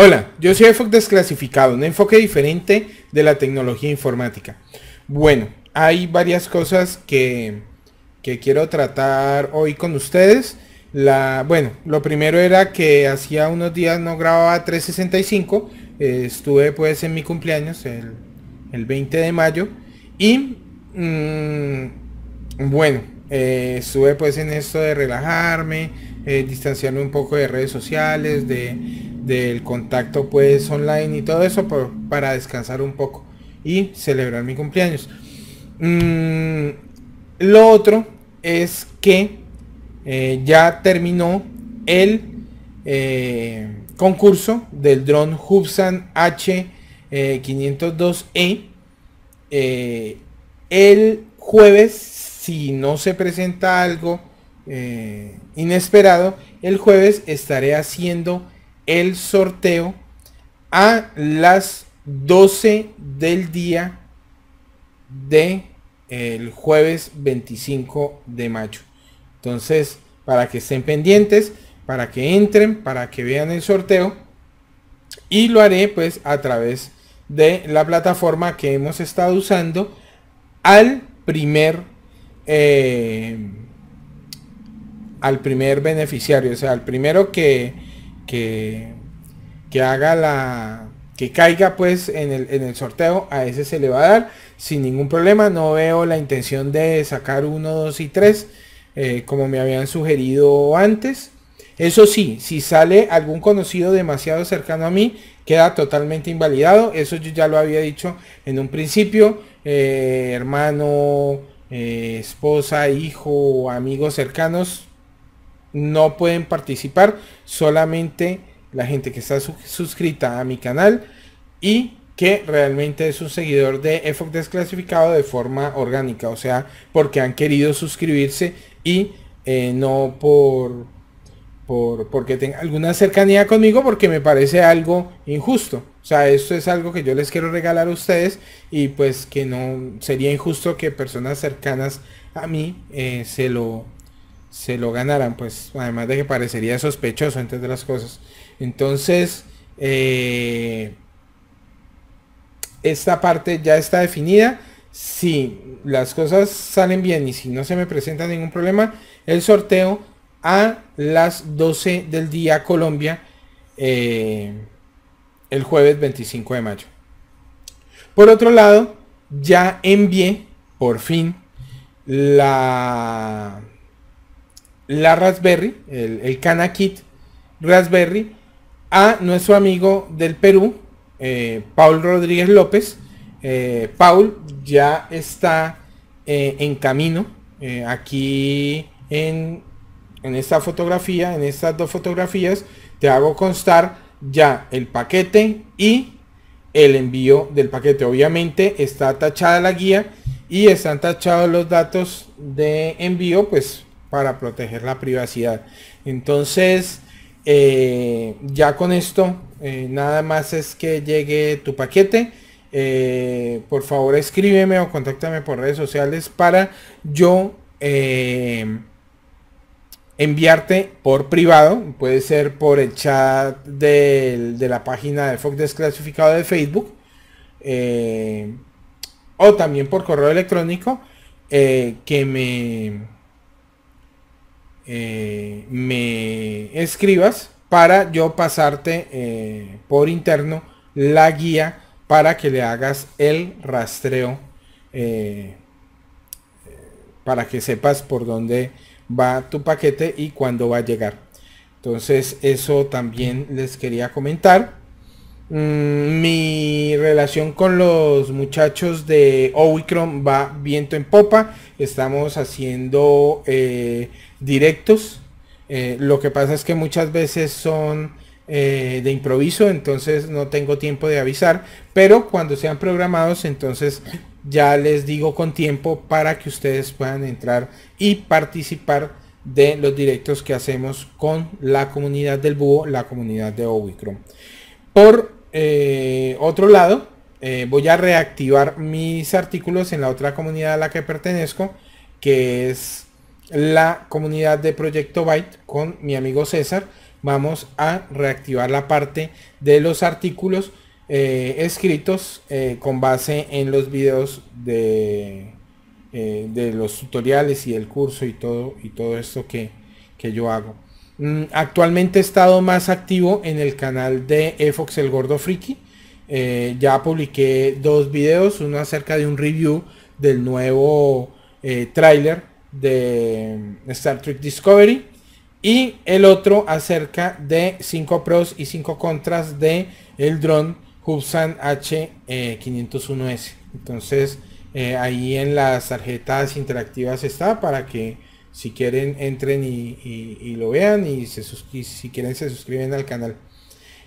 Hola, yo soy EFOC Desclasificado, un enfoque diferente de la tecnología informática. Bueno, hay varias cosas que, que quiero tratar hoy con ustedes. La, bueno, lo primero era que hacía unos días no grababa 365. Eh, estuve pues en mi cumpleaños, el, el 20 de mayo. Y mm, bueno, eh, estuve pues en esto de relajarme, eh, distanciarme un poco de redes sociales, de del contacto pues online y todo eso por, para descansar un poco y celebrar mi cumpleaños. Mm, lo otro es que eh, ya terminó el eh, concurso del dron Hubsan H502E. Eh, el jueves, si no se presenta algo inesperado, el jueves estaré haciendo el sorteo a las 12 del día de el jueves 25 de mayo. Entonces, para que estén pendientes, para que entren, para que vean el sorteo. Y lo haré pues a través de la plataforma que hemos estado usando al primer eh, al primer beneficiario, o sea, al primero que que, haga la que caiga pues en el, en el, sorteo, a ese se le va a dar sin ningún problema. No veo la intención de sacar uno, 2 y tres. Eh, como me habían sugerido antes. Eso sí, si sale algún conocido demasiado cercano a mí, queda totalmente invalidado. Eso yo ya lo había dicho en un principio. Eh, hermano, eh, esposa, hijo, amigos cercanos, no pueden participar, solamente la gente que está suscrita a mi canal y que realmente es un seguidor de EFOC desclasificado de forma orgánica, o sea, porque han querido suscribirse y eh, no por, porque tenga alguna cercanía conmigo, porque me parece algo injusto. O sea, esto es algo que yo les quiero regalar a ustedes y pues que no sería injusto que personas cercanas a mí eh, se lo se lo ganaran, pues además de que parecería sospechoso entre las cosas. Entonces, eh, esta parte ya está definida. Si las cosas salen bien y si no se me presenta ningún problema, el sorteo a las 12 del día Colombia, eh, el jueves 25 de mayo. Por otro lado, ya envié, por fin, la la Raspberry, el, el Raspberry, a nuestro amigo del Perú, eh, Paul Rodríguez López. Eh, Paul ya está eh, en camino aquí en, en esta fotografía, en estas dos fotografías, te hago constar ya el paquete y el envío del paquete. Obviamente está tachada la guía y están tachados los datos de envío, pues para proteger la privacidad. Entonces, eh, ya con esto, eh, nada más es que llegue tu paquete. Eh, por favor escríbeme o contáctame por redes sociales para yo enviarte por privado, puede ser por el chat de la página de Fox Desclasificado de Facebook o también por correo electrónico que me eh, me escribas para yo pasarte eh, por interno la guía para que le hagas el rastreo eh, para que sepas por dónde va tu paquete y cuándo va a llegar entonces eso también les quería comentar mm, mi relación con los muchachos de Omicron va viento en popa. Estamos haciendo eh, directos. Eh, lo que pasa es que muchas veces son eh, de improviso, entonces no tengo tiempo de avisar. Pero cuando sean programados, entonces ya les digo con tiempo para que ustedes puedan entrar y participar de los directos que hacemos con la comunidad del búho, la comunidad de Omicron. Por eh, otro lado, eh, voy a reactivar mis artículos en la otra comunidad a la que pertenezco, que es la comunidad de Proyecto Byte con mi amigo César. Vamos a reactivar la parte de los artículos eh, escritos con base en los videos de, de los tutoriales y el curso y todo, y todo esto que, que yo hago. Mm, actualmente he estado más activo en el canal de Fox el Gordo Friki. Eh, ya publiqué dos videos, uno acerca de un review del nuevo trailer eh, tráiler de mm, Star Trek Discovery y el otro acerca de 5 pros y 5 contras de el dron Hubsan H501S. Eh, Entonces ahí en las tarjetas interactivas está para que si quieren, entren y, lo vean y, se, si quieren se suscriben al canal.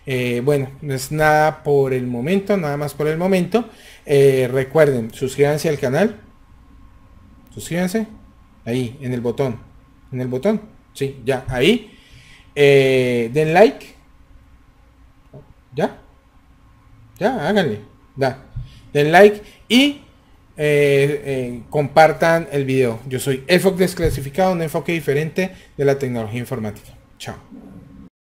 Eh, bueno, no es nada por el momento, nada más por el momento. Eh, recuerden, suscríbanse al canal. Suscríbanse. Ahí, en el botón. En el botón. Sí, ya, ahí. Eh, den like. Ya. Ya, háganle. Da. Den like. Y eh, eh, compartan el video. Yo soy enfoque desclasificado, un enfoque diferente de la tecnología informática. Chao.